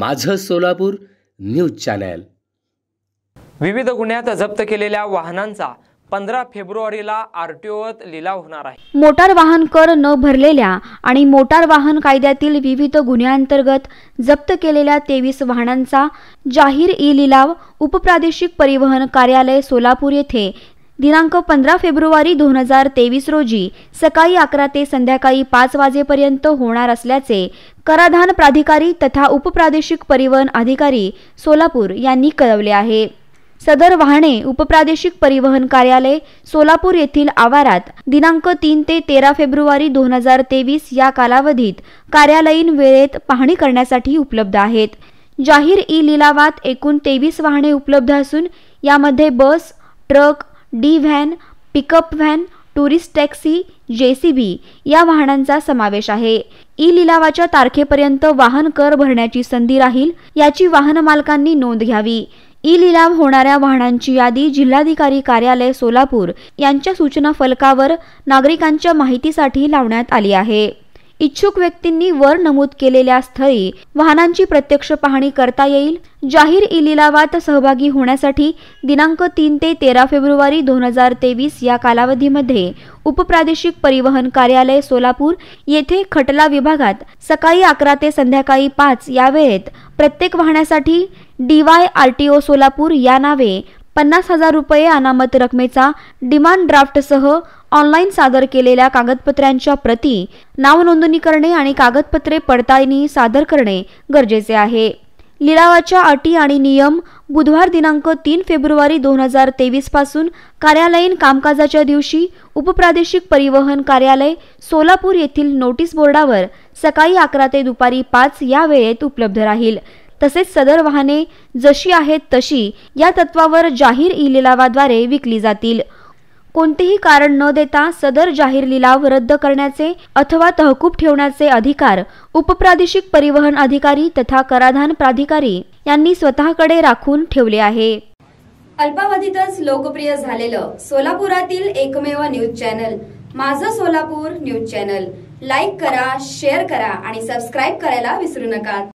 माझं Solapur news channel विविध गुन्ह्यात जप्त केलेल्या वाहनांचा पंधरा फेब्रुवारीला आरटीओत लिलाव होणार आहे मोटार वाहन कर न भरलेल्या आणि मोटार वाहन कायद्यातील विविध गुन्ह्यांतर्गत जप्त केलेल्या तेवीस वाहनांचा जाहीर ई लिलाव उपप्रादेशिक परिवहन कार्यालय सोलापूर येथे दिनांक पंधरा फेब्रुवारी दोन हजार तेवीस रोजी सकाळी अकरा ते संध्याकाळी पाच वाजेपर्यंत होणार असल्याचे कराधान प्राधिकारी तथा उपप्रादेशिक परिवहन अधिकारी सोलापूर यांनी कळवले आहे सदर वाहने उपप्रादेशिक परिवहन कार्यालय सोलापूर येथील आवारात दिनांक तीन ते तेरा फेब्रुवारी दोन हजार तेवीस या कालावधीत कार्यालयीन वेळेत पाहणी करण्यासाठी उपलब्ध आहेत जाहीर ई लिलावात एकूण तेवीस वाहने उपलब्ध असून यामध्ये bus truck D van pickup van tourist taxi JCB या वाहनांचा समावेश आहे ई लिलावाच्या तारखेपर्यंत वाहन कर भरण्याची संधी राहील याची वाहन मालकांनी नोंद घ्यावी ई लिलाव होणाऱ्या वाहनांची यादी जिल्हाधिकारी कार्यालय सोलापूर यांच्या सूचना फलकावर नागरिकांच्या माहितीसाठी लावण्यात आली आहे इच्छुक व्यक्तींनी वर नमूद केलेल्या स्थळी वाहनांची प्रत्यक्ष पाहणी करता येईल जाहीर इ लिलावात सहभागी होण्यासाठी दिनांक तीन ते तेरा फेब्रुवारी दोन हजार तेवीस या कालावधीमध्ये उपप्रादेशिक परिवहन कार्यालय सोलापूर येथे खटला विभागात सकाळी अकरा ते संध्याकाळी पाच या वेळेत प्रत्येक वाहनासाठी D Y R T O Solapur या नावे पन्नास हजार रुपये अनामत रकमेचा डिमांड ड्राफ्टसह ऑनलाईन सादर केलेल्या कागदपत्रांच्या प्रती नावनोंदणी करणे आणि कागदपत्रे पडताळणी सादर करणे गरजेचे आहे लिलावाच्या अटी आणि नियम बुधवार दिनांक तीन फेब्रुवारी दोन हजार पासून कार्यालयीन कामकाजाच्या दिवशी उपप्रादेशिक परिवहन कार्यालय सोलापूर येथील नोटीस बोर्डावर सकाळी अकरा ते दुपारी पाच या वेळेत उपलब्ध राहील तसेच सदर वाहने जशी आहेत तशी या तत्वावर जाहीर ई लिलावाद्वारे विकली जातील कोणतेही कारण न देता सदर जाहीर लिलाव रद्द करण्याचे अथवा तहकूब ठेवण्याचे अधिकार उपप्रादेशिक परिवहन अधिकारी तथा कराधान प्राधिकारी यांनी स्वतःकडे राखून ठेवले आहे अल्पावधीतच लोकप्रिय झालेलं सोलापुरातील एकमेव न्यूज चॅनल माझं सोलापूर न्यूज चॅनल लाईक करा शेअर करा आणि सबस्क्राईब करायला विसरू नका